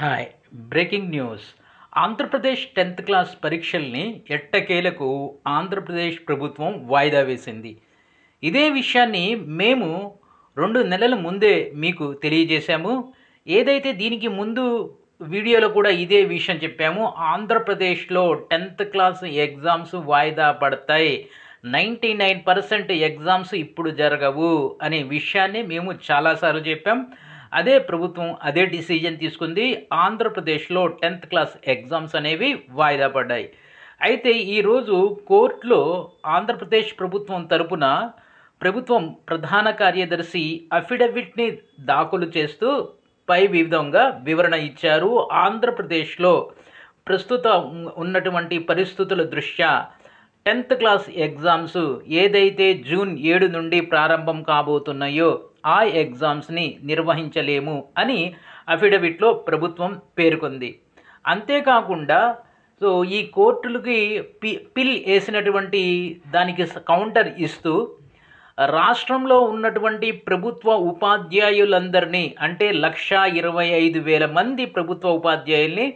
hi breaking news Andhra Pradesh tenth class పరీక్షల్ని ఎట్టకేలకు ఆంధ్రప్రదేశ్ ప్రభుత్వం వాయిదా వేసింది ఇదే విషయాన్ని మేము రెండు నెలల ముందే మీకు తెలియజేశాము ఏదైతే దీనికి ముందు వీడియోలో కూడా ఇదే విషయం చెప్పాము ఆంధ్రప్రదేశ్లో టెన్త్ క్లాస్ ఎగ్జామ్స్ వాయిదా పడతాయి నైంటీ నైన్ పర్సెంట్ ఎగ్జామ్స్ ఇప్పుడు జరగవు అనే విషయాన్ని మేము చాలాసార్లు చెప్పాం అదే ప్రభుత్వం అదే డిసిజన్ తీసుకుంది ఆంధ్రప్రదేశ్లో టెన్త్ క్లాస్ ఎగ్జామ్స్ అనేవి వాయిదా పడ్డాయి అయితే ఈరోజు కోర్టులో ఆంధ్రప్రదేశ్ ప్రభుత్వం తరపున ప్రభుత్వం ప్రధాన కార్యదర్శి అఫిడవిట్ని దాఖలు చేస్తూ పై విధంగా వివరణ ఇచ్చారు ఆంధ్రప్రదేశ్లో ప్రస్తుత ఉన్నటువంటి పరిస్థితుల దృష్ట్యా టెన్త్ క్లాస్ ఎగ్జామ్స్ ఏదైతే జూన్ ఏడు నుండి ప్రారంభం కాబోతున్నాయో ఆ ఎగ్జామ్స్ని నిర్వహించలేము అని అఫిడవిట్లో ప్రభుత్వం పేర్కొంది అంతేకాకుండా సో ఈ కోర్టులకి పి పిల్ వేసినటువంటి దానికి కౌంటర్ ఇస్తూ రాష్ట్రంలో ఉన్నటువంటి ప్రభుత్వ ఉపాధ్యాయులందరినీ అంటే లక్షా ఇరవై ఐదు వేల మంది ప్రభుత్వ ఉపాధ్యాయుల్ని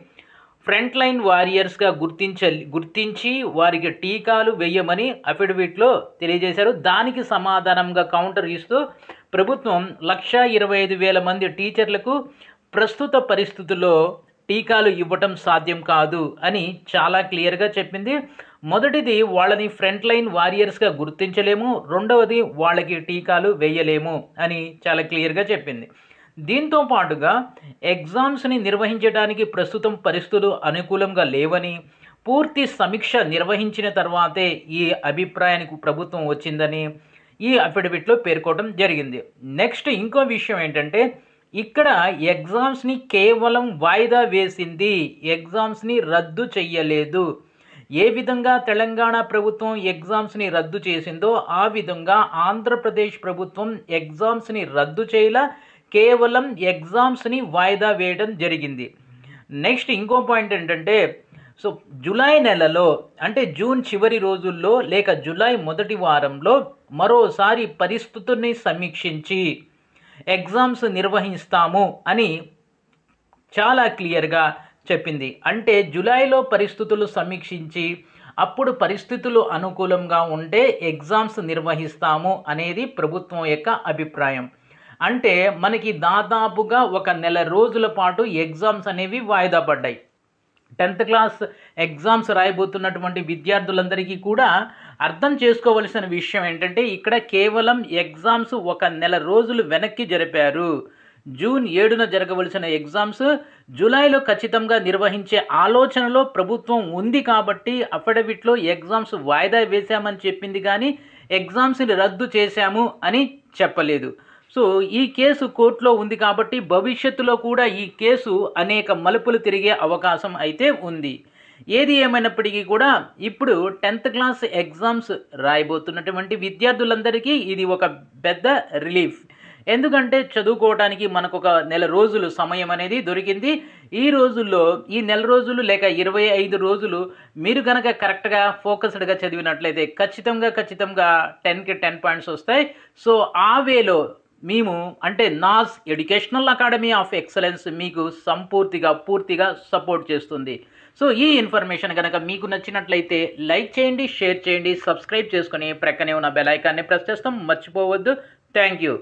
ఫ్రంట్ లైన్ వారియర్స్గా గుర్తించ గుర్తించి వారికి టీకాలు వేయమని అఫిడవిట్లో తెలియజేశారు దానికి సమాధానంగా కౌంటర్ ఇస్తూ ప్రభుత్వం లక్ష ఇరవై ఐదు వేల మంది టీచర్లకు ప్రస్తుత పరిస్థితుల్లో టీకాలు ఇవ్వటం సాధ్యం కాదు అని చాలా క్లియర్గా చెప్పింది మొదటిది వాళ్ళని ఫ్రంట్ లైన్ వారియర్స్గా గుర్తించలేము రెండవది వాళ్ళకి టీకాలు వేయలేము అని చాలా క్లియర్గా చెప్పింది దీంతో పాటుగా ఎగ్జామ్స్ని నిర్వహించడానికి ప్రస్తుతం పరిస్థితులు అనుకూలంగా లేవని పూర్తి సమీక్ష నిర్వహించిన తర్వాతే ఈ అభిప్రాయానికి ప్రభుత్వం వచ్చిందని ఈ అఫిడవిట్లో పేర్కోవడం జరిగింది నెక్స్ట్ ఇంకో విషయం ఏంటంటే ఇక్కడ ఎగ్జామ్స్ని కేవలం వాయిదా వేసింది ఎగ్జామ్స్ని రద్దు చేయలేదు ఏ విధంగా తెలంగాణ ప్రభుత్వం ఎగ్జామ్స్ని రద్దు చేసిందో ఆ విధంగా ఆంధ్రప్రదేశ్ ప్రభుత్వం ఎగ్జామ్స్ని రద్దు చేయలా కేవలం ఎగ్జామ్స్ని వాయిదా వేయడం జరిగింది నెక్స్ట్ ఇంకో పాయింట్ ఏంటంటే సో జూలై నెలలో అంటే జూన్ చివరి రోజుల్లో లేక జులై మొదటి వారంలో మరోసారి పరిస్థితుల్ని సమీక్షించి ఎగ్జామ్స్ నిర్వహిస్తాము అని చాలా క్లియర్గా చెప్పింది అంటే జులైలో పరిస్థితులు సమీక్షించి అప్పుడు పరిస్థితులు అనుకూలంగా ఉంటే ఎగ్జామ్స్ నిర్వహిస్తాము అనేది ప్రభుత్వం యొక్క అభిప్రాయం అంటే మనకి దాదాపుగా ఒక నెల రోజుల పాటు ఎగ్జామ్స్ అనేవి వాయిదా పడ్డాయి టెన్త్ క్లాస్ ఎగ్జామ్స్ రాయబోతున్నటువంటి విద్యార్థులందరికీ కూడా అర్థం చేసుకోవలసిన విషయం ఏంటంటే ఇక్కడ కేవలం ఎగ్జామ్స్ ఒక నెల రోజులు వెనక్కి జరిపారు జూన్ ఏడున జరగవలసిన ఎగ్జామ్స్ జూలైలో ఖచ్చితంగా నిర్వహించే ఆలోచనలో ప్రభుత్వం ఉంది కాబట్టి అఫిడవిట్లో ఎగ్జామ్స్ వాయిదా వేశామని చెప్పింది కానీ ఎగ్జామ్స్ని రద్దు చేశాము అని చెప్పలేదు సో ఈ కేసు కోర్టులో ఉంది కాబట్టి భవిష్యత్తులో కూడా ఈ కేసు అనేక మలుపులు తిరిగే అవకాశం అయితే ఉంది ఏది ఏమైనప్పటికీ కూడా ఇప్పుడు టెన్త్ క్లాస్ ఎగ్జామ్స్ రాయబోతున్నటువంటి విద్యార్థులందరికీ ఇది ఒక పెద్ద రిలీఫ్ ఎందుకంటే చదువుకోవడానికి మనకు ఒక నెల రోజులు సమయం అనేది దొరికింది ఈ రోజుల్లో ఈ నెల రోజులు లేక ఇరవై ఐదు రోజులు మీరు కనుక కరెక్ట్గా ఫోకస్డ్గా చదివినట్లయితే ఖచ్చితంగా ఖచ్చితంగా టెన్కి టెన్ పాయింట్స్ వస్తాయి సో ఆ వేలో మేము అంటే నాస్ ఎడ్యుకేషనల్ అకాడమీ ఆఫ్ ఎక్సలెన్స్ మీకు సంపూర్తిగా పూర్తిగా సపోర్ట్ చేస్తుంది సో ఈ ఇన్ఫర్మేషన్ కనుక మీకు నచ్చినట్లయితే లైక్ చేయండి షేర్ చేయండి సబ్స్క్రైబ్ చేసుకుని ప్రక్కనే ఉన్న బెల్ ఐకాన్ని ప్రెస్ చేస్తాం మర్చిపోవద్దు థ్యాంక్ యూ